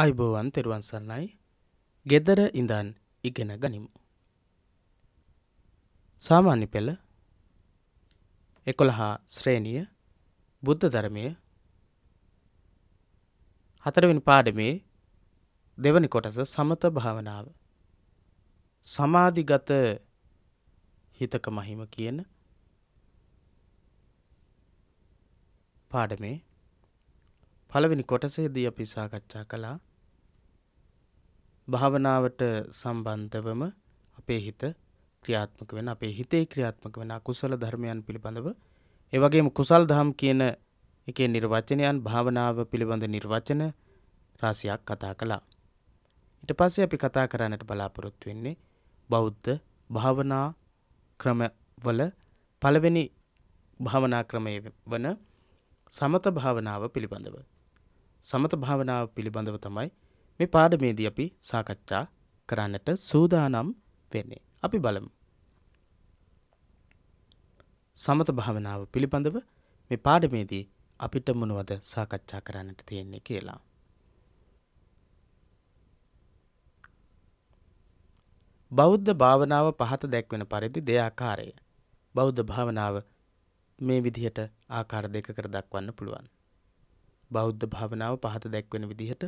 අයිබෝවන් තෙරුවන් සන්නයි ගෙදර ඉඳන් ඉගෙන ගනිමු. සාමාන්‍ය පෙළ එකොළහා ශ්‍රේණිය බුද්ධ ධර්මය හතරවෙනි පාඩමේ දෙවනි කොටස සමත භාවනාව. සමාධිගත හිතක මහිම කියන පාඩමේ පළවෙනි කොටසේදී අපි සාකච්ඡා කළා භාවනාවට සම්බන්ධවම අපේ හිත ක්‍රියාත්මක වෙන අපේ හිතේ ක්‍රියාත්මක වෙන කුසල ධර්මයන් පිළිබඳව ඒ වගේම කුසල් දහම් කියන එකේ නිර්වචනයන් භාවනාව පිළිබඳ නිර්වචන රාශියක් කතා කළා. ඊට පස්සේ අපි කතා කරන්නට බලාපොරොත්තු වෙන්නේ බෞද්ධ භාවනා ක්‍රමවල පළවෙනි භාවනා ක්‍රමය වන සමත භාවනාව පිළිබඳව සමත භාවනාව පිළිබඳව තමයි මේ පාඩමේදී අපි සාකච්ඡා කරන්නට සූදානම් වෙන්නේ. අපි බලමු. සමත භාවනාව පිළිබඳව මේ පාඩමේදී අපිට මොනවද සාකච්ඡා කරන්නට තියෙන්නේ කියලා. බෞද්ධ භාවනාව පහත දැක්වෙන පරිදි දෙආකාරය. බෞද්ධ භාවනාව මේ විදිහට ආකාර දෙකකට දක්වන්න පුළුවන්. බෞද්ධ භාවනාව පහත දැක්වෙන විදිහට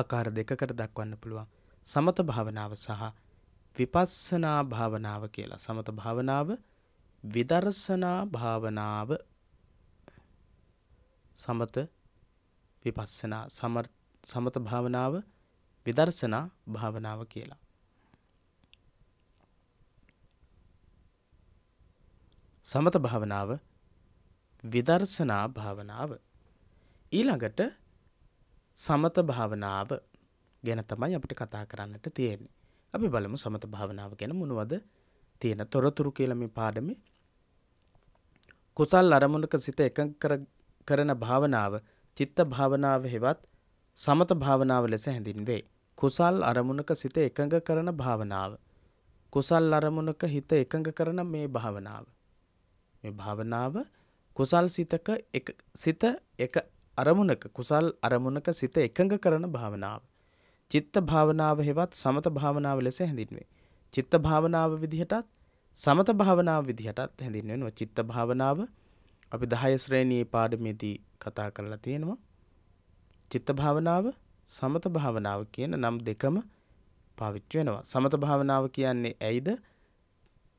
ආකාර දෙකකට දක්වන්න පුළුවන්. සමත භාවනාව සහ විපස්සනා භාවනාව කියලා. සමත භාවනාව විදර්ශනා භාවනාව සමත විපස්සනා සමත භාවනාව විදර්ශනා භාවනාව කියලා. සමත භාවනාව විදර්ශනා භාවනාව. ඊළඟට සමත භාවනාව ගැන තමයි අපිට කතා කරන්නට තියෙන්නේ. අපි බලමු සමත භාවනාව ගැන මොනවද තියෙන තොරතුරු කියලා මේ පාඩමේ. කුසල් අරමුණක සිත එකඟ කරන භාවනාව චිත්ත භාවනාව හෙවත් සමත භාවනාව ලෙස හැඳින්වේ. කුසල් අරමුණක සිත එකඟ කරන භාවනාව. කුසල් අරමුණක හිත එකඟ කරන මේ භාවනාව. මේ භාවනාව කුසල් සිතක සිත එක අරමුණක කුසල් අරමුණක සිත එකඟ කරන භාවනාව. චිත්ත භාවනාව හෙවත් සමත භාවනාව ලෙස හැඳින්වේ. චිත්ත භාවනාව විදිහටත් සමත භාවනාව විදිහටත් හැඳින්වෙනවා. චිත්ත භාවනාව අපි 10 ශ්‍රේණියේ පාඩමේදී කතා කරලා තියෙනවා. චිත්ත භාවනාව සමත භාවනාව කියන නම් දෙකම පාවිච්චි වෙනවා. සමත භාවනාව කියන්නේ ඇයිද?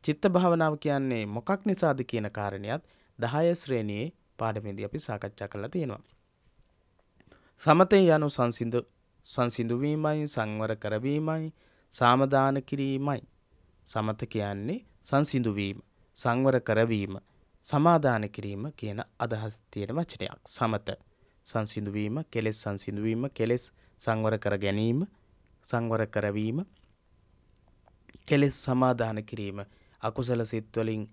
චිත්ත භාවනාව කියන්නේ මොකක් නිසාද කියන කාරණයක් දහය ශ්‍රේණයේ පාඩමේදී අපි සාකච්ඡා කරලා තියෙනවා. සමතය යනු සංසිදු සංසිදුවීමයි සංවර කරවීමයි සාමදාන කිරීමයි. සමත කියන්නේ සංසිදුවීම සංවර කරවීම සමාධාන කිරීම කියන අදහස් තියෙන වචනයක් සමත සංසිදුවීම කෙලෙස් සංසිදුවීම කෙලෙස් සංවර කර ගැනීම සංවර කරවීම කෙලෙස් සමාධාන කිරීම අකුසල සිත්වලින්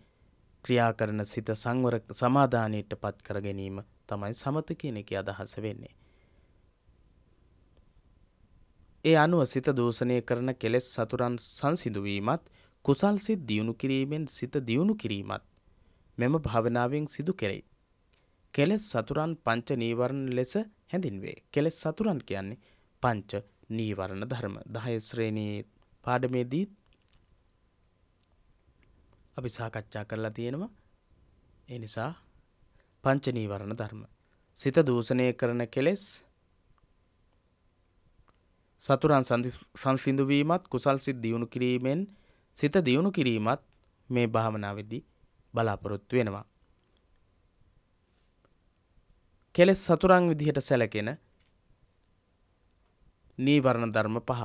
ක්‍රියා කරන සිත සංවර සමාධානයට පත් කර ගැනීම තමයි සමත කියන එක අදහස වෙන්නේ. ඒ අනුව සිත දූෂණය කරන කෙලෙස් සතුරන් සංසිඳුවීමත් කුසල් සිත් දියුණු කිරීමෙන් සිත දියුණු කිරීමත් මෙම භාවනාවෙන් සිදු කෙරෙයි. කෙලෙස් සතුරන් පංච නීවරණ ලෙස හැඳින්වේ. කෙලෙස් සතුරන් කියන්නේ පංච නීවරණ ධර්ම. 10 ශ්‍රේණියේ පාඩමේදී අපි සාකච්ඡා කරලා තියෙනවා ඒ නිසා පංචනීවරණ ධර්ම සිත දූෂණය කරන කෙලෙස් සතුරන් සංසිඳුවීමත් කුසල් සිත් දියුණු කිරීමෙන් සිත දියුණු කිරීමත් මේ භාවනාවේදී බලාපොරොත්තු වෙනවා කෙලෙස් සතුරන් විදිහට සැලකෙන නීවරණ ධර්ම පහ.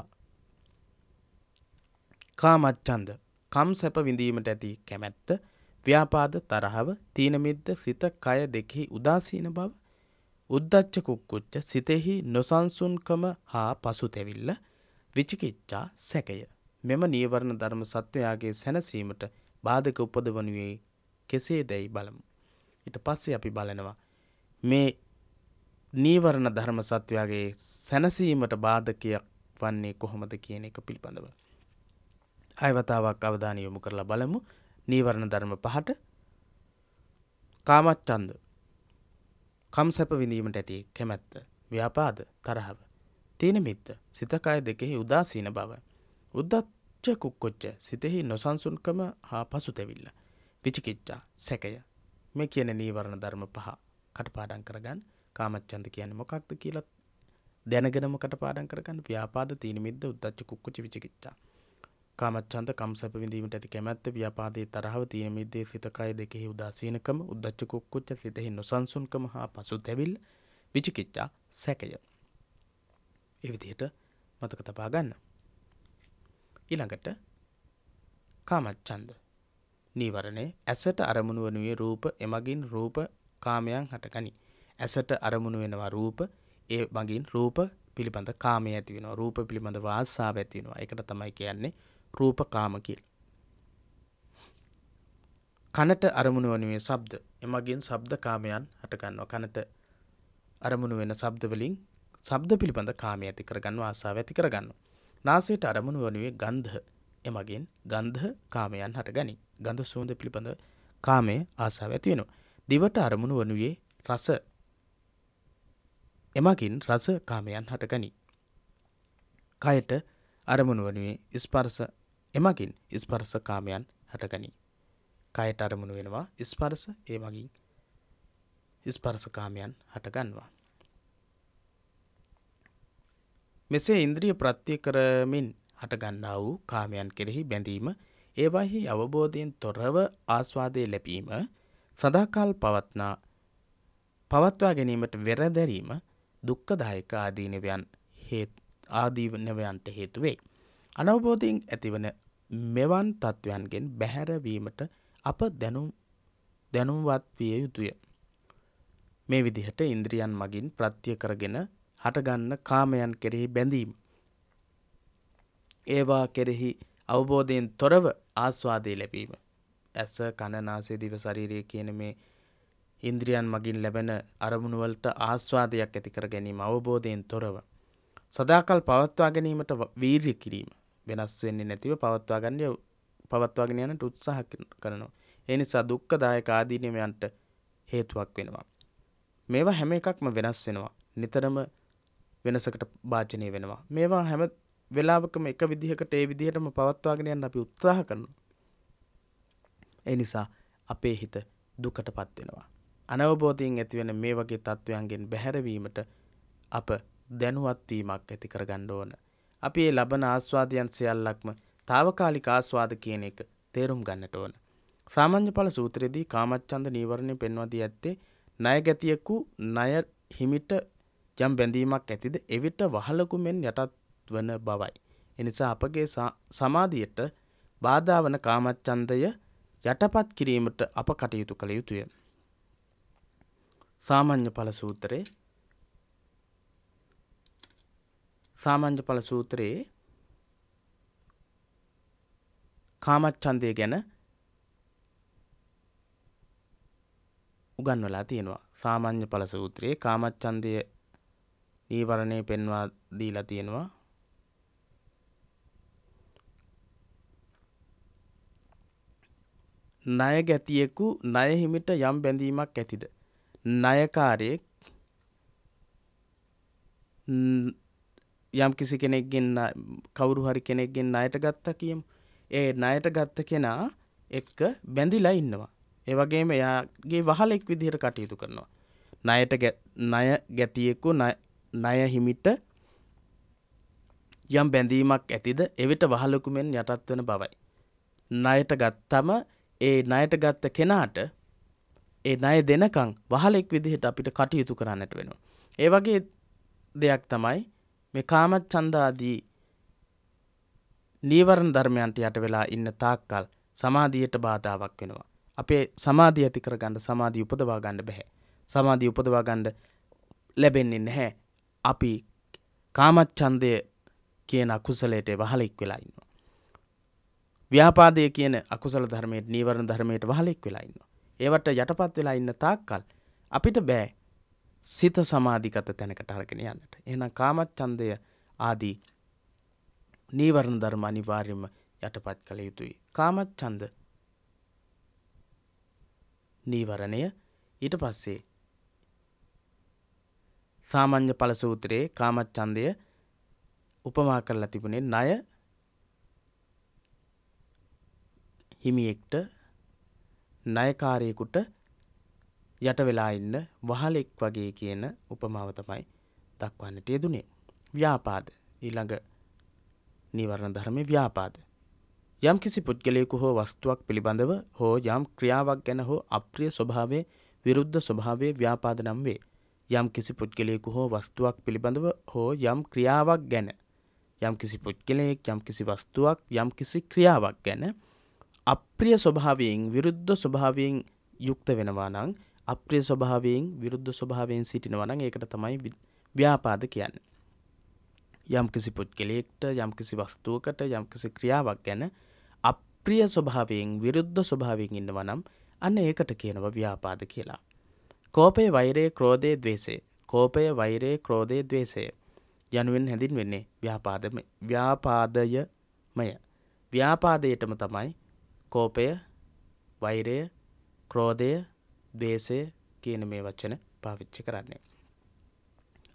කාමච්ඡන්ද කම් සැප විඳීමට ඇති කැමැත්ත ව්‍යාපාද තරහව තීනමිද්ද සිත කය දෙකෙහි උදාසීන බව උද්දච්ච කුක්කුච්ච සිතෙහි නොසන්සුන්කම හා පසුතැවිල්ල විචිකිච්ඡා සැකය මෙම නීවරණ ධර්ම සත්වයාගේ සැනසීමට බාධක උපදවනුයේ කෙසේදැයි බලමු ඊට පස්සේ අපි බලනවා මේ නීවරණ ධර්ම සත්වයාගේ සැනසීමට බාධකයක් වන්නේ කොහොමද කියන එක පිළිබඳව අයවතාවක් අවධානය යොමු කරලා බලමු නීවරණ ධර්ම පහට කාමච්චන්ද කම් සැප විඳීමට ඇති කැමැත්ත ව්‍යාපාද තරහව තියෙන මිත්ත සිතකය දෙකෙහි උදාසීන බව උද්දච්ච කුක්කොච්ච සිතෙහි නොසන්සුන්කම හා පසුතැවිල්ල විචිකිච්චා සැකය මේ කියන නීවරණ ධර්ම පහ කටපාඩන් කරගන්න කාමච්චන්ද කියන මොකක්ද කියලා දැනගෙනම කටපාඩන් කරගන්න ව්‍යාපාද තීන මිද්ද උද්දච්ච කුක්කුච විචිකිච්චා කාමච්ඡන්ද කම්සප විඳීමට ඇති කැමැත්ත ව්‍යාපාදයේ තරහව තීන මිද්දේ සිත කය දෙකෙහි උදාසීනකම උද්දච්ච කුක්කුච්ච සිතෙහි නොසන්සුන්කම හා පසුතැවිල්ල විචිකිච්ඡා සැකය. ඒ විදිහට මතක තබා ගන්න. ඊළඟට කාමච්ඡන්ද නීවරණේ ඇසට අරමුණු වනුයේ රූප එමගින් රූප කාමයන් හටගනි. ඇසට අරමුණු වෙනවා රූප ඒ මගින් රූප පිළිබඳ කාමය ඇති වෙනවා රූප පිළිබඳ වාසාව ඇති වෙනවා. ඒකට තමයි කියන්නේ රූපකාම කියලා. කනට අරමුණු වනුවේ ශබ්ද. එමගින් ශබ්ද කාමයන් හටගන්නවා. කනට අරමුණු වෙන ශබ්ද වලින් ශබ්ද පිළිබඳ කාමය ඇති කරගන්නවා, ආසාව ඇති කරගන්නවා. නාසයට අරමුණු වනුවේ ගන්ධ. එමගින් ගන්ධ කාමයන් හටගනී. ගඳ සුවඳ පිළිබඳ කාමයේ ආසාව ඇති වෙනවා. දිවට අරමුණු වනුවේ රස. එමගින් රස කාමයන් හටගනී. කයට අරමුණ වනුවේ ස්පර්ස එමගින් ස්පර්ස කාමයන් හටගනී. කයට අරමුණ වෙනවා ස්පර්ස ඒ මගින් ස්පර්සකාමයන් හටගන්වා. මෙසේ ඉන්ද්‍රිය ප්‍රත්‍ය කරමින් හටගන්නා වූ කාමයන් කෙරෙහි බැඳීම ඒවාහි අවබෝධයෙන් තොරව ආස්වාදය ලැබීම සදාකාල් පවත්නා පවත්වා ගැනීමට වෙරදැරීම දුක්කදායක ආදීනවයන් හේත් ආදීවනවයන්ට හේතුවේ. අනවබෝධයෙන් ඇතිවන මෙවන් තත්ත්වයන්ගෙන් බැහැරවීමට අප දැනුම්වත් විය යුතුය. මේ විදිහට ඉන්ද්‍රියන් මගින් ප්‍රත්‍ය කරගෙන හටගන්න කාමයන් කෙරෙහි බැඳීම. ඒවා කෙරෙහි අවබෝධයෙන් තොරව ආස්වාදය ලැබීම. ඇස කණනාසේ දිව ශරීරය කියන මේ ඉන්ද්‍රියන් මගින් ලැබෙන අරමුණුවලට ආස්වාදයක් ඇති කර ගැනීම අවබෝධයෙන් තොරව. සදාකල් පවත්වා ගැනීමට වීර්ය කිරීම වෙනස් වෙන්නේ නැතිව පවත්වා ගන්න පවත්වාගෙන යනට උත්සාහ කරනවා. ඒ නිසා දුක්ඛදායක ආදීනමයන්ට හේතුවක් වෙනවා. මේවා හැම එකක්ම වෙනස් වෙනවා. නිතරම වෙනසකට භාජනය වෙනවා. මේවා හැම වෙලාවකම එක විදිහකට ඒ විදිහටම පවත්වාගෙන යන්න අපි උත්සාහ කරනවා. ඒ නිසා අපේ හිත දුකටපත් වෙනවා. අනවබෝධයෙන් ඇතිවෙන මේ වගේ තත්ත්වයන්ගෙන් බැහැරවීමට අප දැනුවත්වීමක් ඇති කරගන්න ඕන. අපි ඒ ලබන ආස්වාදයන් සියල්ලක්ම తాවකාලික ආස්වාද කියන එක තේරුම් ගන්නට ඕන. සාමාන්‍ය ඵල සූත්‍රයේදී කාමච්ඡන්ද නීවරණය පෙන්වා දී ඇත්තේ ණය ගැතියෙකු ණය හිමිට යම් බැඳීමක් ඇතිද එවිට වහලකු මෙන් යටත් වන බවයි. එනිසා අපගේ සමාධියට බාධා වන කාමච්ඡන්දය යටපත් කිරීමට අප කටයුතු කළ යුතුය. සාමාන්‍ය ඵල සූත්‍රයේ සාමංජඵල සූත්‍රයේ කාමච්ඡන්දය ගැන උගන්වලා තියෙනවා. සාමඤ්ඤඵල සූත්‍රයේ කාමච්ඡන්දය නීවරණේ පෙන්වා දීලා තියෙනවා. ණය ගැතියෙකු ණය හිමිට යම් බැඳීමක් ඇතිද? ණයකාරයෙක් යම් කිසි කෙනෙක්ගෙන් කවුරු හරි කෙනෙක්ගෙන් අයට ගත්තා කියමු. ඒ ණයට ගත්ත කෙනා එක්ක බැඳිලා ඉන්නවා. ඒ වගේම එයාගේ වහලෙක් විදිහට කටයුතු කරනවා. ණයට ණය ගැතියෙකු ණය හිමිට යම් බැඳීමක් ඇතිද එවිට වහලෙකු මෙන් යටත් වෙන බවයි. ණයට ගත්තම ඒ ණයට ගත්ත කෙනාට ඒ ණය දෙනකන් වහලෙක් විදිහට අපිට කටයුතු කරන්නට වෙනවා. ඒ වගේ දෙයක් තමයි මේ කාමච්ඡන්ද ආදී නීවරණ ධර්මයන්ට යට වෙලා ඉන්න තාක්කල් සමාධියට බාධාවක් වෙනවා. අපේ සමාධිය ඇති කරගන්න සමාධිය උපදවා ගන්න බෑ. සමාධිය උපදවා ගන්න ලැබෙන්නේ නැහැ. අපි කාමච්ඡන්දය කියන අකුසලයට වහලෙක් වෙලා ඉන්නවා. ව්‍යාපාදය කියන අකුසල ධර්මයට නීවරණ ධර්මයට වහලෙක් වෙලා ඉන්නවා. ඒවට යටපත් වෙලා ඉන්න තාක්කල් අපිට බෑ සිත සමාධිගත තැනකට අරගෙන යන්නට. එහෙනම් කාමච්ඡන්දය ආදී නීවරණ ධර්ම අනිවාර්යයෙන්ම යටපත් කළ යුතුයි. කාමච්ඡන්ද නීවරණය ඊට පස්සේ සාමාන්‍ය ඵල සූත්‍රයේ කාමච්ඡන්දය උපමා කරලා තිබුණේ ණය හිමියෙක්ට ණයකාරයෙකුට යට වෙලා ඉන්න වහලෙක් වගේ කියන උපමාව තමයි දක්වන්නට යෙදුනේ. ව්‍යාපාද ඊළඟ නිවරණ ධර්මය ව්‍යාපාද. යම් කිසි පුද්ගලයෙකු හෝ වස්තුවක් පිළිබඳව හෝ යම් ක්‍රියාවක් ගැන හෝ අප්‍රිය ස්වභාවේ විරුද්ධ ස්වභාවේ ව්‍යාපාද නම් වේ. යම් කිසි පුද්ගලයෙකු හෝ වස්තුවක් පිළිබඳව හෝ යම් ක්‍රියාවක් ගැන යම් කිසි පුද්ගලයෙක් යම් කිසි වස්තුවක් යම් කිසි ක්‍රියාවක් ගැන අප්‍රිය ස්වභාවයෙන් විරුද්ධ ස්වභාවයෙන් යුක්ත වෙනවා නං අප්‍රිය ස්වභාවයෙන් විරුද්ධ ස්වභාවයෙන් සිටිනවනං ඒකට තමයි ව්‍යාපාද කියන්න. යම්කිසි පුද්ගලයෙක්ට යම්කිසි වස්තුවකට යම්කිසි ක්‍රියාවක් ගැන අප්‍රිය ස්වභාවයෙන් විරුද්ධ ස්වභාවයෙන් ඉන්නවනම් අන්න ඒකට කියනව ව්‍යාපාද කියලා. කෝපය වෛරයේ ක්‍රෝධය දවේසේ කෝපය වෛරයේ ක්‍රෝධය දවේසය යනුවෙන් හැඳින් වෙන්නේ ව්‍යාපාදම ව්‍යාපාදයමය ව්‍යාපාදයටම තමයි කෝපය වෛරය ක්‍රෝධය දේශය කියන මේ වචන පාවිච්චි කරන්නේ.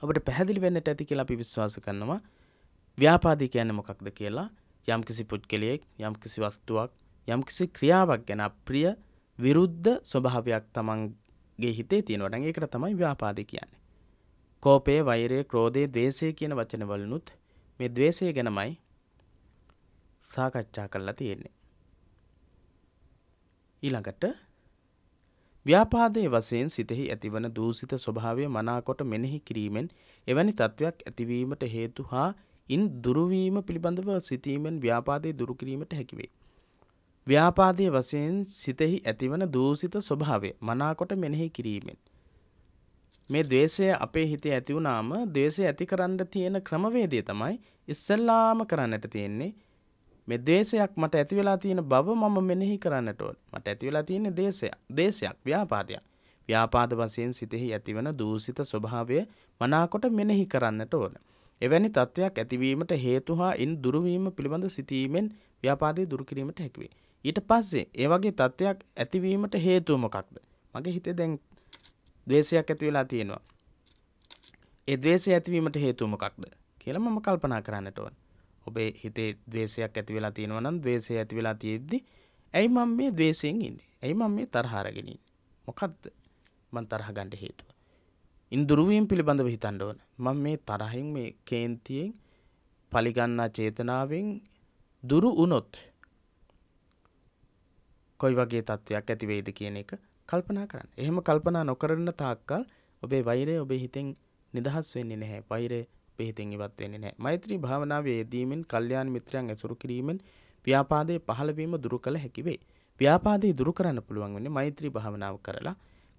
ඔබට පැහැදිලි වෙන්නට ඇති කියලා අපි විශ්වාස කරනවා ව්‍යාපාදී කියන්නේ මොකක්ද කියලා යම්කිසි පුද්ගලයෙක් යම්කිසි වස්තුවක් යම්කිසි ක්‍රියාවක් ගැන අප්‍රිය විරුද්ධ ස්වභාවයක් තමන්ගේ හිතේ තියෙනවට ඒකට තමයි ව්‍යාපාදී කියන්නේ. කෝපය වෛරය ක්‍රෝධය දේශය කියන වචනවලනුත් මේ දවේශය ගැනමයි සාකච්ඡා කරලා තියෙන්නේ. ඊළඟට ව්‍යාපාදයේ වශයෙන් සිතෙහි ඇතිවන දූසිත ස්වභාවය මනාකොට මෙනෙහි කිරීමෙන් එවැනි තත්ත්වයක් ඇතිවීමට හේතු හා ඉන් දුරුවීම පිළිබඳව සිතීමෙන් ව්‍යාපාදය දුරුකිරීමට හැකිවේ. ව්‍යාපාදය වශයෙන් සිතෙහි ඇතිවන දූසිත ස්වභාවය මනාකොට මෙනෙහි කිරීමෙන්. මේ දවේශය අපේ හිතේ ඇතිවුනාම දේශය ඇති කරන්න තියෙන ක්‍රමවේදය තමයි ඉස්සල්ලාම කරන්නට තියෙන්නේ මේ දේශයක් මට ඇති වෙලා තියෙන බව මම මෙනෙහි කරන්නට ඕන. මට ඇති වෙලා තියෙන දේශයක්, දේශයක්, ව්‍යාපාදයක්. ව්‍යාපාද වශයෙන් සිතෙහි ඇතිවන දූෂිත ස්වභාවය මනාකොට මෙනෙහි කරන්නට ඕන. එවැනි තත්වයක් ඇතිවීමට හේතු හා ඉන් දුරවීම පිළිබඳ සිතීමෙන් ව්‍යාපාදය දුරු කිරීමට හැකිවේ. ඊට පස්සේ ඒ වගේ තත්වයක් ඇතිවීමට හේතුව මොකක්ද? මගේ හිතේ දැන් ද්වේෂයක් ඇති වෙලා තියෙනවා. ඒ ද්වේෂය ඇතිවීමට හේතුව මොකක්ද කියලා මම කල්පනා කරන්නට ඕන. ඔබේ හිතේ දේශයක් ඇති වෙලා තියෙනවනම් දේශය ඇති වෙලා තියෙද්දි ඇයි මම මේ දේශයෙන් ඉන්නේ ඇයි මම මේ තරහාරගෙනින් මොකක්ද මන් තරහ ගණඩ හේතුව ඉන්දුරුවීම් පිළිබඳව හිතන්න ඕන මම මේ තරහින් මේ කේන්තියෙන් පලිගන්නා චේතනාවෙන් දුරු වුණොත් කොයි වගේ තත්ත්වයක් ඇතිවෙයිද කියන එක කල්පනා කරන්න. එහෙම කල්පනා නොකරන තාක්කල් ඔබේ වෛරය ඔබේ හිතෙන් නිදහස් වෙන්නේ නැහැ. වෛරය පිහිතෙන් ඉවත් වෙන්නේ නැහැ. මෛත්‍රී භාවනාවේ යෙදීමෙන් කල්යාණ මිත්‍රයන් ඇසුරු කිරීමෙන් ව්‍යාපාදයේ පහළවීම දුරු කළ හැකි වේ. ව්‍යාපාදේ දුරු කරන්න පුළුවන් වෙන්නේ මෛත්‍රී භාවනාව කරලා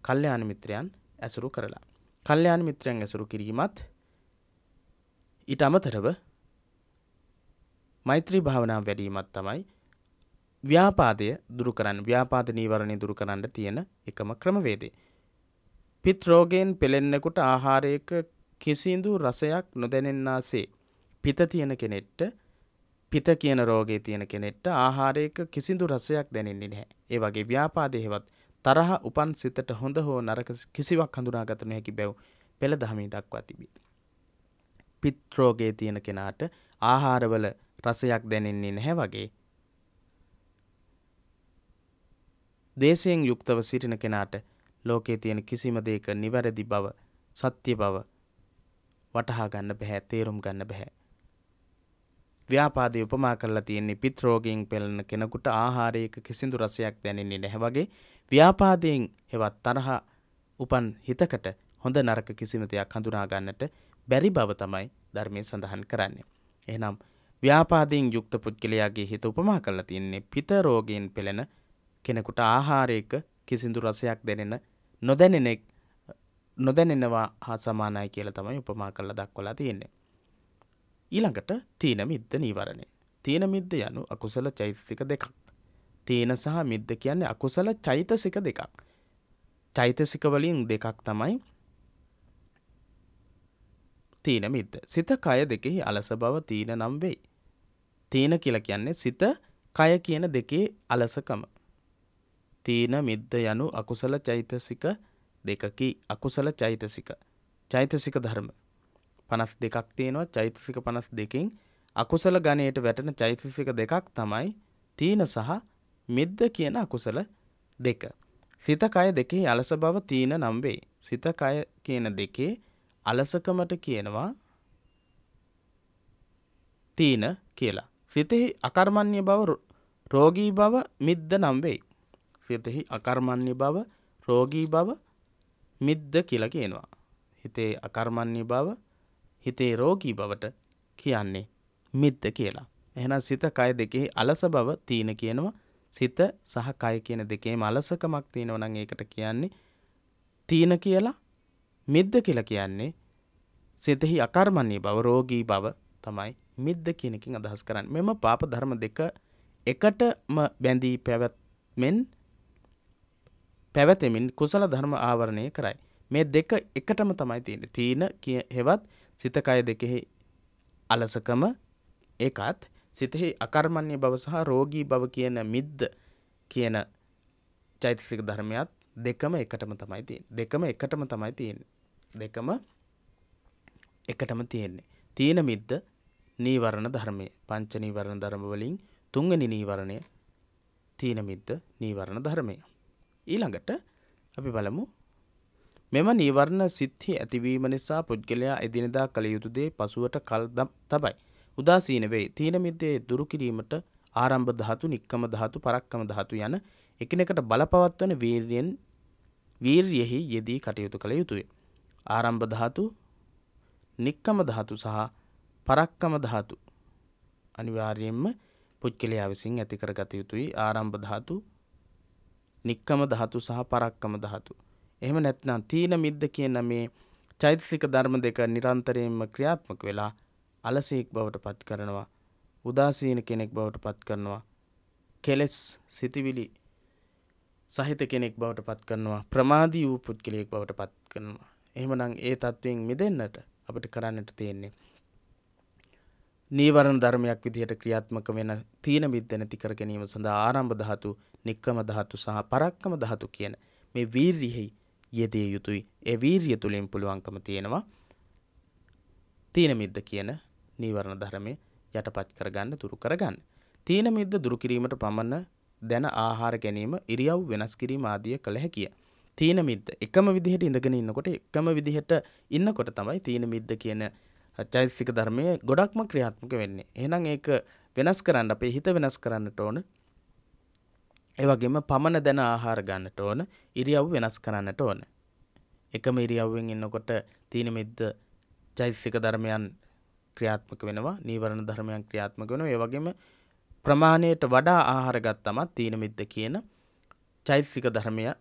කල්යාණ මිත්‍රයන් ඇසුරු කරලා. කල්යාණ මිත්‍රයන් ඇසුරු කිරීමත් ඊට අමතරව මෛත්‍රී භාවනාව වැඩිවීමත් තමයි ව්‍යාපාදය දුරු කරන්න ව්‍යාපාද නීවරණය දුරු කරන්න තියෙන එකම ක්‍රමවේදේ. පිත් රෝගයෙන් පෙළෙන්නෙකුට ආහාරයක කිසිදු රසයක් නොදැනෙන්නාසේ. පිත තියෙන කෙනෙට්ට පිත කියන රෝගේ තියෙන කෙනෙට්ට ආහාරයක කිසිදු රසයක් දැනෙන්නේ නැහැ. ඒ වගේ ව්‍යාපාදයෙහිවත් තරහ උපන් සිතට හොඳ හෝ නරක කිසිවක් හඳුනාගත නොහැකි බැව් පෙළ දහමී දක්වා තිබේ. පිත්‍රෝගේ තියෙන කෙනාට ආහාරවල රසයක් දැනෙන්නේ නැහැ වගේ. දේශයෙන් යුක්තව සිටින කෙනාට ලෝකේ තියෙන කිසිම දෙයක නිවැරදි බව සත්‍ය බව වටහා ගන්න බැහැ තේරුම් ගන්න බැහැ. ව්‍යාපාදය උපමා කරලා තියෙන්නේ පිත් රෝගයෙන් පෙළෙන කෙනෙකුට ආහාරයක කිසිදු රසයක් දැනෙන්නේ නැහැ වගේ ව්‍යාපාදයෙන් හෙවත් තරහ උපන් හිතකට හොඳ නරක කිසිම දෙයක් හඳුනා ගන්නට බැරි බව තමයි ධර්මයේ සඳහන් කරන්නේ. එහෙනම් ව්‍යාපාදයෙන් යුක්ත පුද්ගලයාගේ හිත උපමා කරලා තියෙන්නේ පිත රෝගයෙන් පෙළෙන කෙනෙකුට ආහාරයක කිසිදු රසයක් දැනෙන නොදැනෙන නොදැනෙනවා හා සමානයි කියල තමයි උපමා කරලා දක්වලා තියෙන්නේ. ඊළඟට තීන මිද්ද නීවරණය. තීන මිද්ද යනු අකුසල චෛතසික දෙකක්. තීන සහ මිද්ද කියන්නේ අකුසල චෛතසික දෙකක්. චෛතසික වලින් දෙකක් තමයි තීන මිද්ද. සිත කය දෙකෙහි අලස බව තීන නම් වෙයි. තීන කියලා කියන්නේ සිත කය කියන දෙකේ අලසකම. තීන මිද්ද යනු අකුසල චෛතසික දෙකකි අකුසල චෛතසික චෛතසික ධර්ම පනස් දෙකක් තියෙනවා චෛතසික පනස් දෙකින් අකුසල ගණයට වැටෙන චෛතසික දෙකක් තමයි තීන සහ මිද්ද කියන අකුසල දෙක. සිතකය දෙකේ අලස බව තීන නම් වේ. සිතකය කියන දෙකේ අලසකමට කියනවා තීන කියලා. සිතෙහි අකර්මණ්‍ය බව රෝගී බව මිද්ද නම් වෙයි. සිතෙහි අකර්මණ්‍ය බව රෝගී බව මිද්ද කියලා කියනවා. හිතේ අකර්මණ්‍ය බව හිතේ රෝගී බවට කියන්නේ මිද්ද කියලා. එහෙනම් සිත කය දෙකේ අලස බව තීන කියනවා. සිත සහ කය කියන දෙකේම අලසකමක් තියෙනවා නම් ඒකට කියන්නේ තීන කියලා. මිද්ද කියලා කියන්නේ සිතෙහි අකර්මණ්‍ය බව රෝගී බව තමයි මිද්ද කියන එකෙන් අදහස් කරන්නේ. මෙම පාප ධර්ම දෙක එකටම බැඳී පැවැත්මෙන් පැවතෙමින් කුසල ධර්ම ආවරණය කරයි. මේ දෙක එකටම තමයි තියෙන්නේ. තීන කිය හෙවත් සිත කය දෙකෙහි අලසකම ඒකත් සිතෙහි අකර්මණ්‍ය බව සහ රෝගී බව කියන මිද්ද කියන චෛතසික ධර්මයත් දෙකම එකටම තමයි තියෙන්නේ. දෙකම එකටම තමයි තියෙන්නේ. දෙකම එකටම තියෙන්නේ. තීන මිද්ද නීවරණ ධර්මය. පංච නීවරණ ධර්ම වලින් තුන්වෙනි නීවරණය තීන මිද්ද නීවරණ ධර්මය. ඊළඟට අපි බලමු මෙම නීවරණ සිත්හි ඇතිවීම නිසා පුද්ගලයා එදිනදා කළ යුතුදේ පසුවට කල්දම් තබයි. උදාසීන වෙයි. තීනමිද්දේ දුරු කිරීමට ආරම්භ ධාතු, නික්කම ධාතු, පරක්කම ධාතු යන එකිනෙකට බලපවත්වන වීර්යෙන් වීර්යෙහි යෙදී කටයුතු කළ යුතුය. ආරම්භ ධාතු, නික්කම ධාතු සහ පරක්කම ධාතු අනිවාර්යයෙන්ම පුද්ගලයා විසින් ඇති කරගත යුතුයි. ආරම්භ ධාතු නික්කම ධාතු සහ පරක්කම ධාතු. එහෙම නැත්නම් තීන මිද්ද කියන මේ චෛතසික ධර්ම දෙක නිරන්තරයෙන්ම ක්‍රියාත්මක වෙලා අලසෙක් බවට පත් කරනවා. උදාසීන කෙනෙක් බවට පත් කරනවා. කෙලස් සිතිවිලි සහිත කෙනෙක් බවට පත් කරනවා. ප්‍රමාදී වූ පුද්ගලයෙක් බවට පත් කරනවා. එහෙමනම් ඒ තත්වයෙන් මිදෙන්නට අපිට කරන්නට තියෙන්නේ නීවරණ ධර්මයක් විදිහට ක්‍රියාත්මක වෙන තීන මිද්ද නැති කර ගැනීම සඳහා ආරම්භ ධාතු, නික්කම ධාතු සහ පරක්කම ධාතු කියන මේ වීර්යෙහි යෙදිය යුතුයි. ඒ වීර්ය තුලින් පුළුවන්කම තියෙනවා තීන මිද්ද කියන නීවරණ ධර්මයේ යටපත් කරගන්න දුරු කරගන්න. තීන මිද්ද දුරු කිරීමට පමණ දැන ආහාර ගැනීම, ඉරියව් වෙනස් කිරීම ආදිය කළ හැකිය. තීන මිද්ද එකම විදිහට ඉඳගෙන ඉන්නකොට එකම විදිහට ඉන්නකොට තමයි තීන මිද්ද කියන චෛතසික ධර්මය ගොඩක්ම ක්‍රියාත්මක වෙන්නේ. එහෙනම් ඒක වෙනස් කරන්න අපේ හිත වෙනස් කරන්නට ඕන. ඒ වගේම පමන දැන ආහාර ගන්නට ඕන. ඉරියව් වෙනස් කරන්නට ඕන. එකම ඉරියව්වෙන් ඉන්නකොට තීන මිද්ද චෛතසික ධර්මයන් ක්‍රියාත්මක වෙනවා. නීවරණ ධර්මයන් ක්‍රියාත්මක වෙනවා. ඒ වගේම ප්‍රමාණයට වඩා ආහාර ගත්තමත් තීන මිද්ද කියන චෛතසික ධර්මය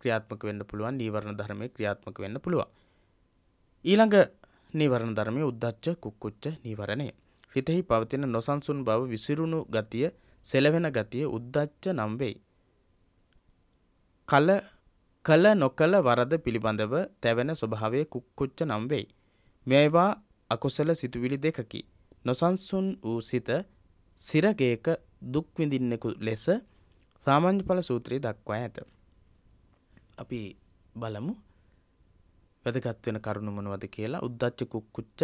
ක්‍රියාත්මක වෙන්න පුළුවන්. නීවරණ ධර්මය ක්‍රියාත්මක වෙන්න පුළුවන්. ඊළඟ නිවරණ ධර්මයේ උද්දච්ච කුක්කුච්ච නිවරණය. සිතෙහි පවතින නොසන්සුන් බව විසිරුණු ගතිය, සෙලවෙන ගතිය උද්දච්ච නම් වෙයි. කල කල නොකල වරද පිළිබඳව තැවෙන ස්වභාවය කුක්කුච්ච නම් වෙයි. මේවා අකුසල සිතුවිලි දෙකකි. නොසන්සුන් වූ සිත සිරගේක දුක් විඳින්නෙකු ලෙස සාමාන්‍ය ඵල සූත්‍රයේ දක්වා ඇත. අපි බලමු වැදගත් වෙන කරුණු මොනවද කියලා උද්දච්ච කුක්කුච්ච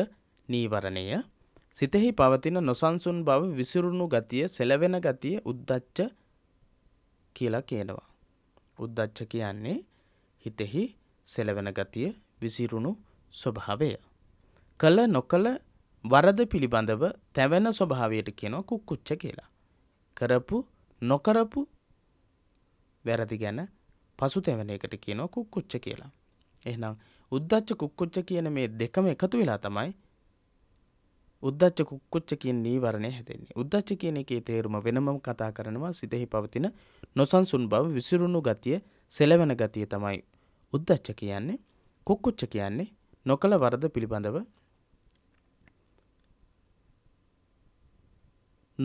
නීවරණය සිතෙහි පවතින නොසන්සුන් බව විසිරුණු ගතිය සෙලවෙන ගතිය උද්දච්ච කියලා කියනවා. උද්දච්ච කියන්නේ හිතෙහි සෙලවෙන ගතිය විසිරුණු ස්වභාවය. කළ නොකළ වරද පිළිබඳව තැවෙන ස්වභාවයට කියනවා කුක්කුච්ච කියලා. කරපු නොකරපු වැරදි ගැන පසු තැවෙන එකට කියනවා කුක්කුච්ච කියලා. එහෙනම් උද්දච්ච කුක්කුච්ච කියන මේ දෙකම එකතු වෙලා තමයි උද්දච්ච කුක්කුච්ච කියන නීවරණය හැදෙන්නේ. උද්දච්ච කියන එකේ තේරුම වෙනම කතා කරනවා සිතෙහි පවතින නොසන්සුන් බව, විසිරුණු ගතිය, සෙලවෙන ගතිය තමයි උද්දච්ච කියන්නේ. කුක්කුච්ච කියන්නේ නොකල වරද පිළිබඳව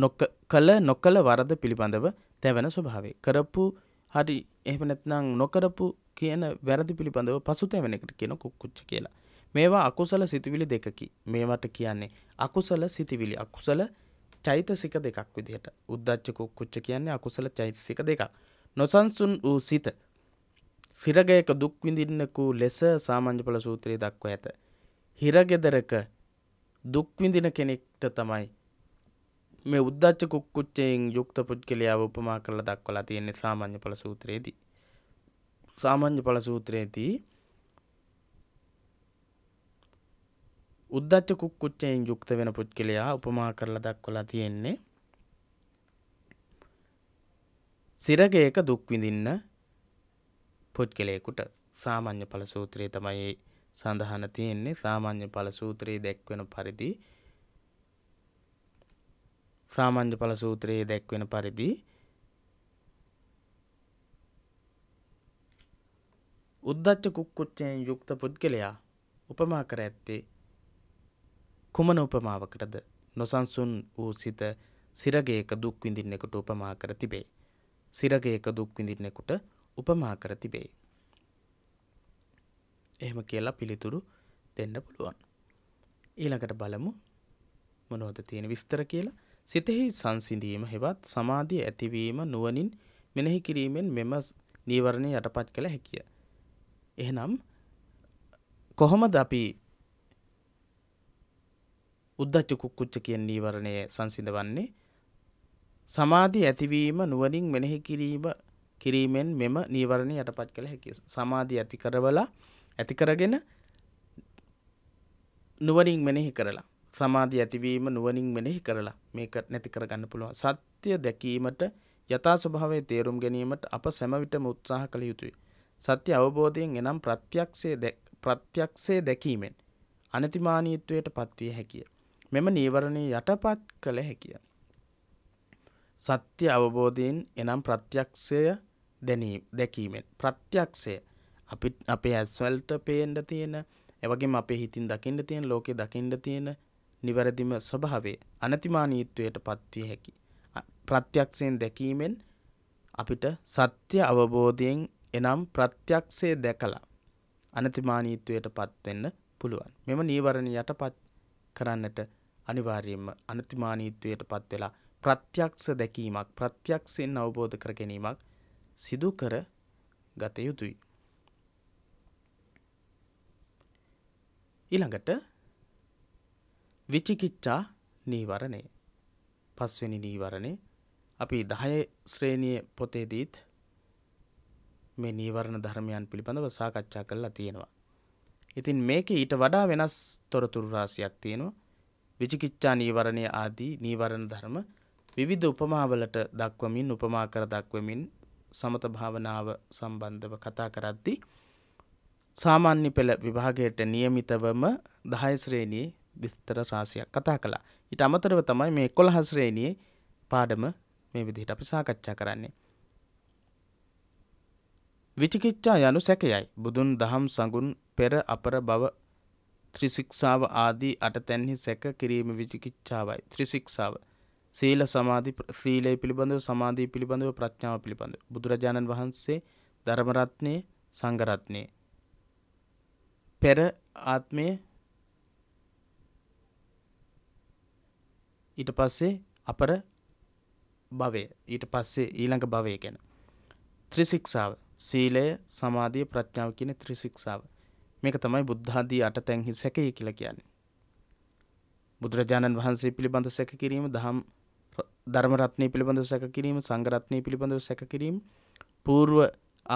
නොකල නොකල වරද පිළිබඳව තැවෙන ස්වභාවය. කරපු හරි එහෙම නැත්නම් නොකරපු කියන වැරදි පිළිබඳව පසුතැවෙනකට කියන කුක්කුච්ච කියලා. මේවා අකුසල සිතුවිලි දෙකකි. මේවට කියන්නේ අකුසල සිතිවිලි අකුසල චෛතසික දෙකක් විදිහට. උද්දච්ච කුක්කුච්ච කියන්නේ අකුසල චෛතසික දෙකක්. නොසන්සුන් වූ සිත සිරගයක දුක් විඳින්නකු ලෙස සාමාන්‍යඵල සූත්‍රයේ දක්වා ඇත. හිරගෙදරක දුක් විඳින කෙනෙක්ට තමයි මේ උද්දච්ච කුක්කුච්චයෙන් යුක්ත පුද්ගලයා උපමා කරලා දක්වලා තියෙන්නේ සාමාන්‍ය ඵල සූත්‍රයේදී. සාමාන්‍ය ඵල සූත්‍රයේදී උද්දච්ච කුක්කුච්චයෙන් යුක්ත වෙන පුද්ගලයා උපමා කරලා දක්වලා තියෙන්නේ සිරගයක දුක් විඳින්න පුද්ගලයෙකුට සාමාන්‍ය ඵල සූත්‍රයේ තමයි සඳහන තියෙන්නේ සාමාන්‍ය ඵල සූත්‍රයේ දැක්වෙන පරිදි සාමන්ජ පල සූත්‍රයේ දැක්වෙන පරිදි උද්දච්ච කුක්කුච්චයෙන් යුක්ත පුද්ගලයා උපමා කර ඇත්තේ කුමන උපමාවකටද නොසන්සුන් වූ සිත සිරගේක දුක් විඳින්නෙකුට උපමා කර තිබේ. සිරගේක දුක් විඳින්නෙකුට උපමා කර තිබේ. එහෙම කියලා පිළිතුරු දෙන්න පුළුවන්. ඊළඟට බලමු මොනෝද තියෙන විස්තර කියලා සිතෙහි සංසිඳීම හෙවත් සමාධිය ඇතිවීම නුවණින් මෙනෙහි කිරීමෙන් මෙම නීවරණය යටපත් කළ හැකිය. එහෙනම් කොහොමද අපි උද්දච්ච කුක්කුච්ච කියන නීවරණය සංසිඳවන්නේ? සමාධිය ඇතිවීම නුවණින් මෙනෙහි කිරීම කිරීමෙන් මෙම නීවරණය යටපත් කළ හැකිය. සමාධිය ඇති කරවලා ඇති කරගෙන නුවණින් මෙනෙහි කරලා සමාධිය ඇතිවීම නුවණින් මෙනෙහි කරලා මේක නැති කරගන්න පුළුවන්. සත්‍ය දැකීමට යථා ස්වභාවයේ තේරුම් ගැනීමට අප සෑම විටම උත්සාහ කළ යුතුය. සත්‍ය අවබෝධයෙන් එනම් ප්‍රත්‍යක්ෂයේ ප්‍රත්‍යක්ෂයේ දැකීමෙන් අනතිමානීත්වයට පත්විය හැකිය. මෙම නීවරණේ යටපත් කළ හැකිය. සත්‍ය අවබෝධයෙන් එනම් ප්‍රත්‍යක්ෂය දැකීමෙන් ප්‍රත්‍යක්ෂය අපි අපේ ඇස්වැල්ට පේන්න තියෙන එවගේම අපේ හිතින් දකින්න තියෙන ලෝකේ දකින්න තියෙන නිවැරදිම ස්වභාවේ අනතිමානීත්වයට පත්විය හැකි. ප්‍රත්‍යක්ෂයෙන් දැකීමෙන් අපිට සත්‍ය අවබෝධයෙන් එනම් ප්‍රත්‍යක්ෂය දැකලා අනතිමානීත්වයට පත්වෙන්න පුළුවන්. මෙම නීවරණ යටපත් කරන්නට අනිවාර්යයෙන්ම අනතිමානීත්වයට පත් වෙලා ප්‍රත්‍යක්ෂ දැකීමක් ප්‍රත්‍යක්ෂයෙන් අවබෝධ කර ගැනීමක් සිදු කර ගත යුතුයි. ඊළඟට විචිකිච්ඡා නීවරණය. පස්වෙනි නීවරණය අපි 10 ශ්‍රේණියේ පොතේදීත් මේ නීවරණ ධර්මයන් පිළිබඳව සාකච්ඡා කරලා තියෙනවා. ඉතින් මේකේ ඊට වඩා වෙනස් තොරතුරු රාශියක් තියෙනවා. විචිකිච්ඡා නීවරණය ආදී නීවරණ ධර්ම විවිධ උපමාවලට දක්වමින් උපමා කර දක්වමින් සමත භාවනාව සම්බන්ධව කතා කරද්දී සාමාන්‍ය පෙළ විභාගයට નિયમિતවම 10 ශ්‍රේණියේ විස්තර රාසියක් කතා කළා. ඊට අමතරව තමයි මේ 11 ශ්‍රේණියේ පාඩම මේ විදිහට අපි සාකච්ඡා කරන්නේ. විචිකිච්ඡා යනු සැකයයි. බුදුන් දහම් සඟුන් පෙර අපර බව ත්‍රිසික්ෂාව ආදී අටතැන්හි සැක කිරීම විචිකිච්ඡාවයි. ත්‍රිසික්ෂාව සීල සමාධි සීලය පිළිබඳව සමාධී පිළිබඳව ප්‍රඥාව පිළිබඳව බුදුරජාණන් වහන්සේ ධර්මරත්නය සංගරත්නය පෙර ආත්මය ඊට පස්සේ අපර භවය ඊට පස්සේ ඊළඟ භවය ගැන ත්‍රිසික්ෂාව සීලය සමාධිය ප්‍රඥාව කියන ත්‍රිසික්ෂාව මේක තමයි බුද්ධාදී අටතැන්හි සැකය කියලා කියන්නේ බුදුරජාණන් වහන්සේ පිළිබඳ සැක කිරීම දහම් ධර්ම රත්නය පිළිබඳව සැක කිරීම සංඝ රත්නය පිළිබඳව සැක කිරීම పూర్ව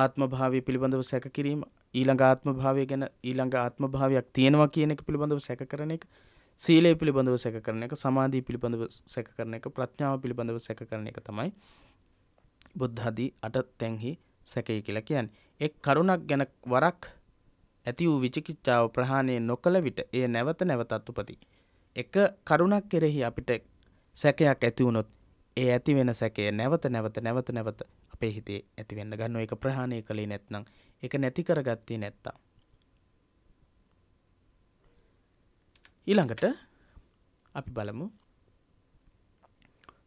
ආත්ම භාවය පිළිබඳව සැක කිරීම ඊළඟ ආත්ම භාවය ගැන ඊළඟ ආත්ම භාවයක් තියෙනවා කියන එක පිළිබඳව සැක කරන එක සීලය පිළිබඳව සැක කරන එක සමාධී පිළිබඳව සැක කරන එක ප්‍රඥාව පිළිබඳව සැක කරන එක තමයි බුද්ධාදී අට තැන්හි සැකයි කියලා කියන්. එක් කරුණක් ගැන වරක් ඇති වූ විචිකිච්චාව ප්‍රහාණය නොකළ විට ඒ නැවත නැවතත් උපති. එක කරුණක් කෙරෙහි අපිට සැකයක් ඇතිවුණොත් ඒ ඇති වෙන සැකය නැවත නැවත නැවත නැවත අපේ හිතේ ඇතිවෙන්න ගන්න එක ප්‍රහාණය කළේ නැත්නම් එක නැති කරගත්තේ නැත්තා. ඊළඟට අපි බලමු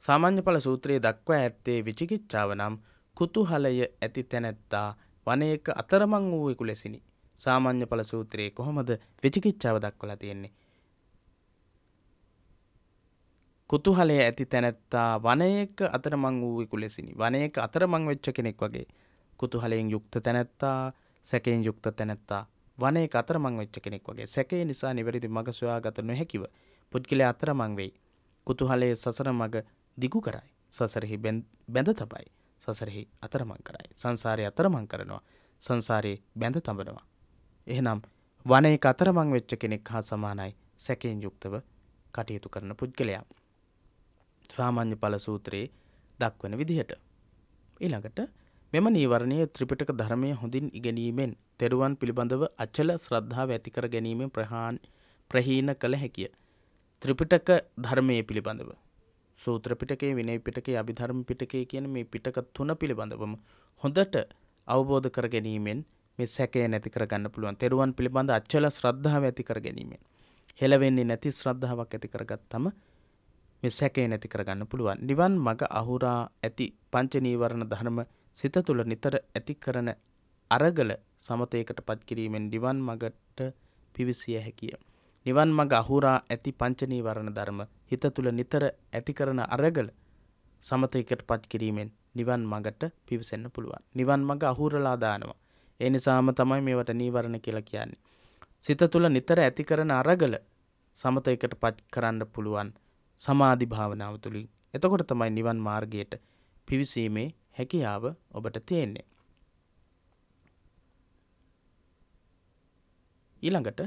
සාමාන්‍ය පල සූත්‍රයේ දක්වා ඇත්තේ විචිකිච්චාව නම් කුතුහලය ඇති තැනැත්තා වනයක අතරමං වූවෙකු ලෙසිනි සාමාන්‍ය පල සූත්‍රයේ කොහොමද විචිකිච්චාව දක්වලා තියෙන්නේ කුතුහලය ඇති තැනැත්තා වනයක අතරමං වූවෙකු ලෙසිනි වනයක අතරමං වෙච්ච කෙනෙක් වගේ කුතුහලයෙන් යුක්ත තැනැත්තා සැකෙන් යුක්ත තැනැත්තා වනේ කතරමං වෙච්ච කෙනෙක් වගේ සැකේ නිසා නිවැරදි මඟ සොයාගත නොහැකිව පුද්ගලයා අතරමං වෙයි. කුතුහලයේ සසර මඟ දිගු කරයි. සසරෙහි බැඳ තබයි. සසරෙහි අතරමං කරයි. සංසාරයේ අතරමං කරනවා. සංසාරයේ බැඳ තබනවා. එහෙනම් වනේ කතරමං වෙච්ච කෙනෙක් හා සමානයි සැකයෙන් යුක්තව කටයුතු කරන පුද්ගලයා. සාමාන්‍ය ඵල සූත්‍රයේ දක්වන විදිහට. ඊළඟට මෙම නීවරණය ත්‍රිපිටක ධර්මය හොඳින් ඉගෙනීමෙන් තෙරුවන් පිළිබඳව අචල ශ්‍රද්ධාව ඇතිකර ගැනීම ප්‍රහාන් ප්‍රහීන කළ හැකිය. ත්‍රිපිටක ධර්මය පිළිබඳව. සූත්‍රපිටකේ විනය පිටකේ අභිධර්ම පිටකේ කියන මේ පිටක තුන පිළිබඳවම හොඳට අවබෝධ කර ගැනීමෙන් මේ සැකය නැති කරගන්න පුළුවන්. තෙරුවන් පිළිබඳ අචල ශ්‍රද්ධාව ඇති කර ගැනීමෙන්. හෙලවෙන්නේ නැති ශ්‍රද්ධාවක් ඇති කරගත්තම මේ සැකය නැති කරගන්න පුළුවන්. නිවන් මඟ අහුරා ඇති පංච නීවරණ ධර්ම සිත තුළ නිතර ඇති කරන අරගල සමතයකට පත්කිරීමෙන් නිවන් මගට පිවිසිය හැකිය. නිවන් මඟ අහුරා ඇති පංචනීවරණ ධර්ම හිත තුළ නිතර ඇති කරන අරගල සමතයකට පත්කිරීමෙන් නිවන් මඟට පිවිසෙන්න පුළුවන්. නිවන් මඟ අහුරලා දානවා. ඒ නිසාම තමයි මේවට නීවරණ කියලා කියන්නේ. සිත තුළ නිතර ඇති කරන අරගල සමතයකට පත් කරන්න පුළුවන් සමාධි භාවනාව තුළින්. එතකොට තමයි නිවන් මාර්ගයට පිවිසීමේ හැකියාව ඔබට තියෙන්නේ. ඊළඟට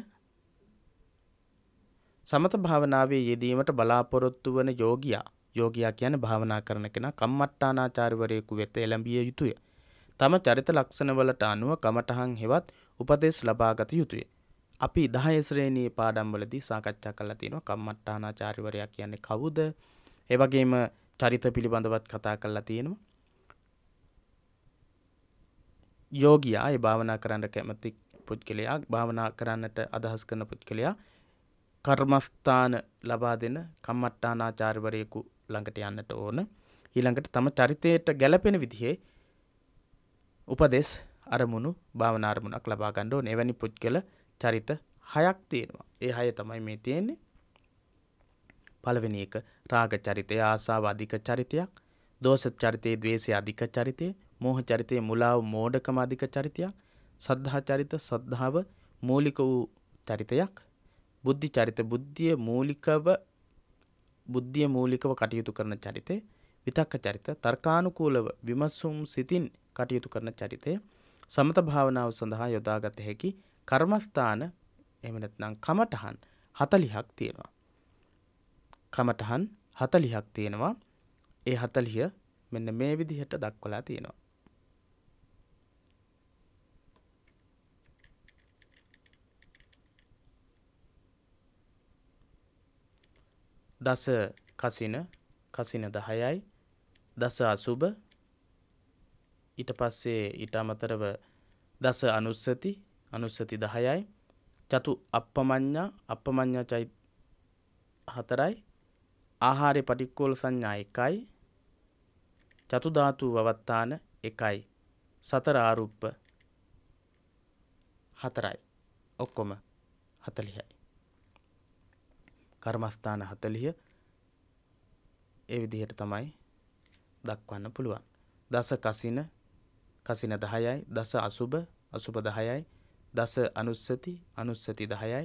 සමත භාවනාවේ යෙදීමට බලාපොරොත්තු වන යෝගියා යෝගියා කියන්නේ භාවනා කරන කෙනා කම්මට්ටානාචාර්යවරයෙකු වෙත එළඹිය යුතුය. තම චරිත ලක්ෂණවලට අනුව කමඨහන් හෙවත් උපදෙස් ලබාගත යුතුය. අපි 10 ශ්‍රේණියේ පාඩම්වලදී සාකච්ඡා කරලා තියෙනවා කම්මට්ටානාචාර්යවරයා කියන්නේ කවුද? ඒ වගේම චරිත පිළිබඳවත් කතා කරලා තියෙනවා. යෝගියා ඒ භාවනා කරන්න කැමති පුද්ගලයා භාවනා කරන්නට අදහස් කරන පුද්ගලයා කර්මස්ථාන ලබා දෙන කම්මට්ටානාචාර්වරයෙකු ළඟට යන්නට ඕන ඊළඟට තම චරිතයට ගැලපෙන විදිහේ උපදෙස් අරමුණු භාවනාරමුණක් ලබා ගණ්ඩෝ එවැනි පුද්ගල චරිත හයක් තියෙනවා ඒ හය තමයි මේ තියෙන්නේ පළවෙනි එක රාග චරිතය ආසාව අධික චරිතයක් දෝෂ චරිතයේ ද්වේෂය අධික චරිතය මෝහ චරිතයේ මුලාව මෝඩකම අධික චරිතයක් සද්ධා චරිත සද්ධාව මූලික වූ චරිතයක් බුද්ධි චරිත බුද්ධිය මූලිකව බුද්ධිය මූලිකව කටයුතු කරන චරිතේ විතක්ක චරිත තර්කානුකූලව විමසුම් සිතින් කටයුතු කරන චරිතය සමත භාවනාව සඳහා යොදාගත හැකි කර්මස්ථාන එහෙම නැත්නම් කමඨහන් 40ක් තියෙනවා. කමඨහන් 40ක් තියෙනවා. ඒ 40 මෙන්න මේ විදිහට දක්වලා තියෙනවා. දස කසින කසින දහයයි දස අසුබ ඊට පස්සේ ඊට අමතරව දස අනුස්සති අනුස්සති දහයයි චතු අපපමඥ්ඥා අපපමඥ්ඥා චයි හතරයි ආහාරය පටික්කෝල සංඥා එකයි චතුධාතු වවත්තාන එකයි සතර ආරුප්ප හතරයි ඔක්කොම හතලිහයි කර්මස්ථාන හතලිය ඒ විදිහට තමයි දක්වන්න පුළුවන්. දස කසින කසින දහයයි දස අසුබ අසුබ දහයයි දස අනුස්සති අනුස්සති දහයයි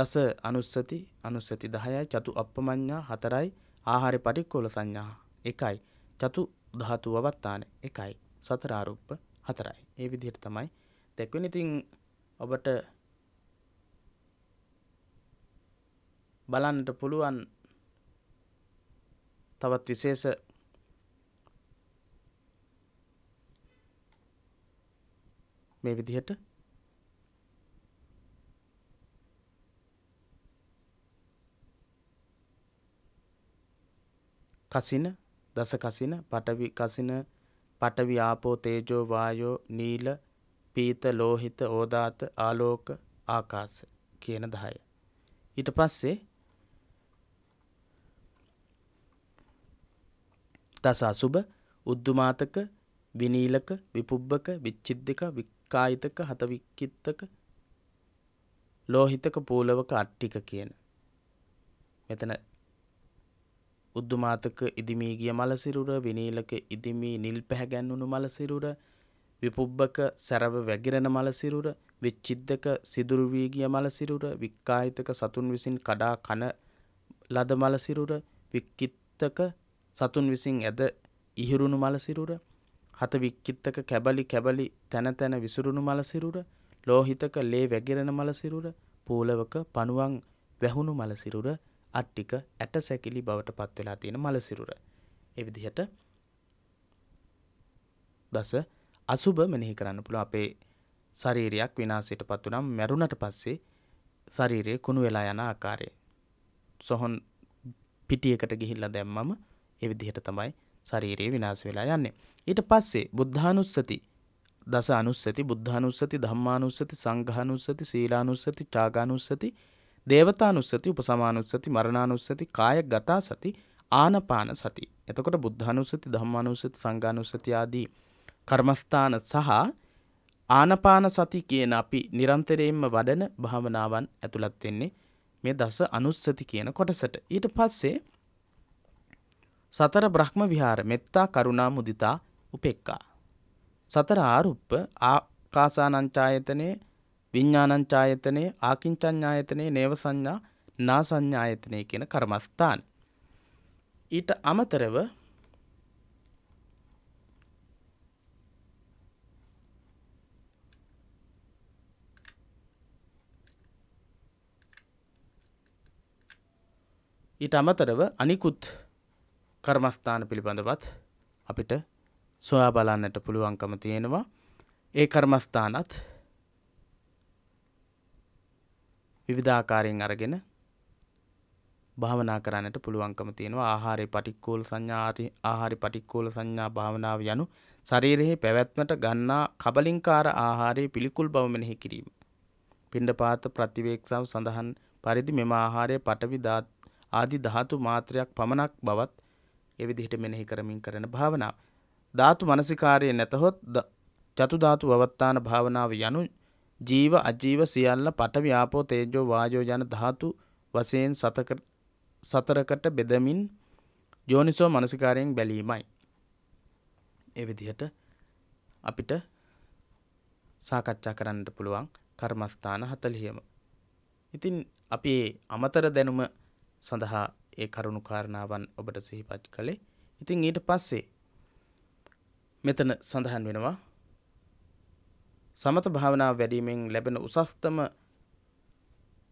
දස අනුස්සති අනුස්සති දහයයි චතු අපපමඥා හතරයි ආහාරි පටික්කොල සංඥා එකයි චතු දහතු අවත්තාන එකයි සතරාරුප්ප හතරයි ඒ විදිහට තමයි දැක්වෙන ඉතින් ඔබට බලන්නට පුළුවන් තවත් විශේෂ මේ විදිහට කසින දස කසින පටවි කසින පටවි ආපෝ තේජෝ වායෝ නීල පීත ලෝහිත ඕදාත ආලෝක ආකාශ කියන 10 ඊට පස්සේ දස අසුභ උද්දුමාතක විනීලක විපුබ්බක විච්චිද්දක වික්කායිතක හතවික්කිත්තක ලෝහිතක පූලවක අට්ටික කියන. මෙතන උද්දුමාතක ඉදිමී ගිය මලසිරුර විනීලක ඉදිමී නිල් පැහැගැන්වුණු මලසිරුර විපුබ්බක සැරව වැගිරෙන මලසිරුර විච්චිද්දක සිදුරුවී ගිය මලසිරුර වික්කායිතක සතුන් විසින් කඩා කන ලද මලසිරුර වික්කිත්තක සතුන් විසින් ඇද ඉහිරුණු මලසිරුර හත වික්කිත්තක කැබලි කැබලි තැන තැන විසුරුණු මලසිරුර ලෝහිතක ලේ වැගිරෙන මලසිරුර පූලවක පණුවන් වැහුණු මලසිරුර අට්ටික ඇට සැකිලි බවට පත්වෙලා තියෙන මලසිරුර එවිදිහට දස අසුභ මෙනෙහි කරන්න පුළුව අපේ ශරීරයක් විනාසයට පත් වනම් මැරුණට පස්සේ ශරීරය කුණු වෙලා යන ආකාරය සොහොන් පිටියකට ගිහිල්ලා දැම්මම ඒ විදිහට තමයි ශරීරයේ විනාශ වෙලා යන්නේ. ඊට පස්සේ බුද්ධානුස්සති දස අනුස්සති බුද්ධානුස්සති ධම්මානුස්සති සංඝානුස්සති සීලානුස්සති ඡාගානුස්සති දේවතානුස්සති උපසමානුස්සති මරණානුස්සති කාය ගතා සති ආනපාන සති. එතකොට බුද්ධානුස්සති ධම්මානුස්සති සංඝානුස්සති ආදී කර්මස්ථාන සහ ආනපාන සති කියන අපි නිරන්තරයෙන්ම වඩන භාවනාවන් ඇතුළත් වෙන්නේ මේ දස අනුස්සති කියන කොටසට. ඊට පස්සේ සතර බ්‍රහ්ම විහාර මෙත්තා කරුණා මුදිතා උපෙක්කා. සතර ආරුප්ප ආකාසානංචායතනේ විඤ්ඥානංචායතනේ ආකින්චඥායතනේ නේව සංඥා නා සංඥායතනය කියන කර්මස්ථාන. ඊට අමතරව ඊට අමතරව අනිකුත් කර්මස්ථාන පිළිබඳවත් අපිට සොයා බලන්නට පුළුවන්කම තියෙනවා. ඒ කර්මස්ථානත් විවිධාකාරයෙන් අරගෙන භාවනා කරන්නට පුළුවන්කම තියෙනවා ආහාරේ පටික්කෝල සංඥා ආහාරේ පටික්කෝල සංඥා භාවනාව යනු ශරීරයේ පැවැත්මට ගන්නා කබලින්කාර ආහාරයේ පිළිකුල් බව මෙනෙහි කිරීම. පිණ්ඩපාත ප්‍රතිවේක්ෂාව සඳහන් පරිදි මෙම ආහාරයේ පටවි ආදි ධාතු මාත්‍රයක් පමණක් බවත් එවිදිහට මෙනෙහි කරමින් කරන භාවනාව. ධාතු මනසිකාරය නැතහොත් චතුධාතු වවත්තාන භාවනාව යනු ජීව අජීව සියල්ල පටව්‍යාපෝ තේජෝ වාජෝ යන ධාතු වසයෙන් සතරකට බෙදමින් යෝනිසෝ මනසිකාරයෙන් බැලීමයි. එවිදිහට අපිට සාකච්ඡා කරන්නට පුළුවන් කර්මස්ථාන හතලියම. ඉතින් අපි අමතර දැනුම සඳහා ඒ කරුණු කාරණාවන් ඔබට සිහිපත් කළේ ඉතින් ඊට පස්සේ මෙතන සඳහන් වෙනවා සමත භාවනාව වැඩීමෙන් ලැබෙන උසස්තම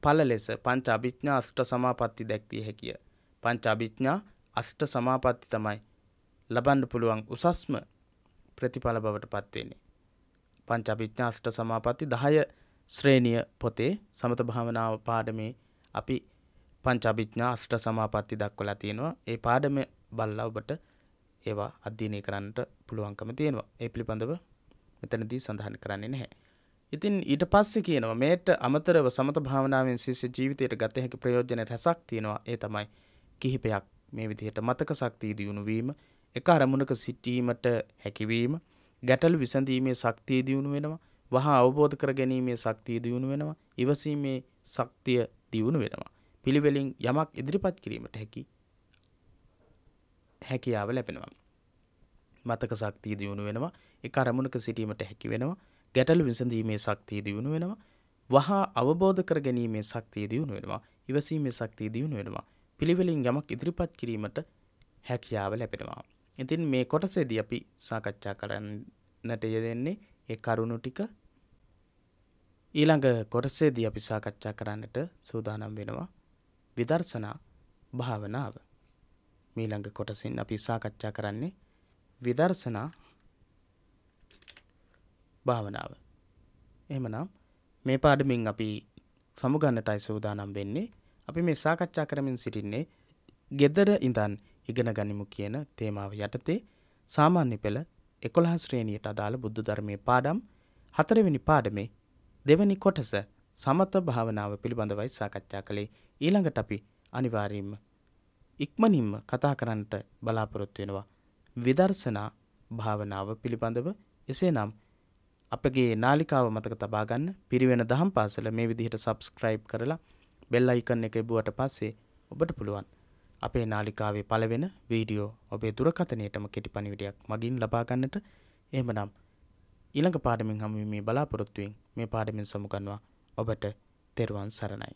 පල ලෙස පංච අභිඥා අෂ්ට සමාපatti දැක්විය හැකිය. පංච අභිඥා අෂ්ට සමාපatti තමයි ලබන්න පුළුවන් උසස්ම ප්‍රතිඵල බවට පත්වෙන්නේ. පංච අභිඥා අෂ්ට සමාපatti 10 ශ්‍රේණිය පොතේ සමත භාවනාව පාඩමේ අපි පංචාභිඥා අෂ්ට සමාපatti දක්වලා තියෙනවා. ඒ පාඩම බලලා ඔබට ඒවා අධ්‍යයනය කරන්නට පුළුවන්කම තියෙනවා. ඒ පිළිබඳව මෙතනදී සඳහන් කරන්නේ නැහැ. ඉතින් ඊට පස්සේ කියනවා මේට අමතරව සමත භාවනාවෙන් ශිෂ්‍ය ජීවිතයට ගත හැකි ප්‍රයෝජන රැසක් තියෙනවා. ඒ තමයි කිහිපයක් මේ විදිහට මතක ශක්තිය දියුණු වීම, එක අරමුණක සිටීමට හැකිවීම, ගැටලු විසඳීමේ ශක්තිය දියුණු වෙනවා. වහා අවබෝධ කර ගැනීමේ ශක්තිය දියුණු වෙනවා. ඉවසීමේ ශක්තිය දියුණු වෙනවා. පිළිවෙලින් යමක් ඉදිරිපත් කිරීමට හැකි හැකියාව ලැබෙනවා. මතක ශක්තිය දියුණු වෙනවා එක අරමුණක සිටීමට හැකි වෙනවා ගැටලු විසඳීමේ ශක්තිය දියුණු වෙනවා වහා අවබෝධ කර ගැනීමේ ශක්තිය දියුණු වෙනවා ඉවසීමේ ශක්තිය දියුණු වෙනවා පිළිවෙලින් යමක් ඉදිරිපත් කිරීමට හැකියාව ලැබෙනවා. ඉතින් මේ කොටසේදී අපි සාකච්ඡා කරන්නට යෙදෙන්නේ ඒ කරුණු ටික ඊළඟ කොටසේදී අපි සාකච්ඡා කරන්නට සූදානම් වෙනවා විදර්ශනා භාවනාව. මීළඟ කොටසින් අපි සාකච්ඡා කරන්නේ විදර්ශනා භාවනාව. එහෙමනම් මේ පාඩමින් අපි සමුගන්නටයි සූදානම් වෙන්නේ. අපි මේ සාකච්ඡා කරමින් සිටින්නේ gedara ඉඳන් ඉගෙන ගනිමු කියන තේමාව යටතේ සාමාන්‍ය පෙළ 11 ශ්‍රේණියට අදාළ බුද්ධ ධර්මයේ පාඩම් 4 වෙනි පාඩමේ දෙවැනි කොටස සමත භාවනාව පිළිබඳවයි සාකච්ඡා කළේ. ඊළඟට අපි අනිවාර්යයෙන්ම ඉක්මනින්ම කතා කරන්නට බලාපොරොත්තු වෙනවා විදර්ශනා භාවනාව පිළිබඳව එසේනම් අපගේ නාලිකාව මතක තබා ගන්න පිරිවෙන දහම් පාසල මේ විදිහට සබස්ක්‍රයිබ් කරලා බෙල් අයිකන් එක එබුවට පස්සේ ඔබට පුළුවන් අපේ නාලිකාවේ පළවෙන වීඩියෝ ඔබේ දුරකථනයටම කෙටි පණිවිඩයක් මගින් ලබා ගන්නට එහෙමනම් ඊළඟ පාඩමින් හමුවීමේ බලාපොරොත්තුවෙන් මේ පාඩමින් සමුගන්නවා ඔබට තෙරුවන් සරණයි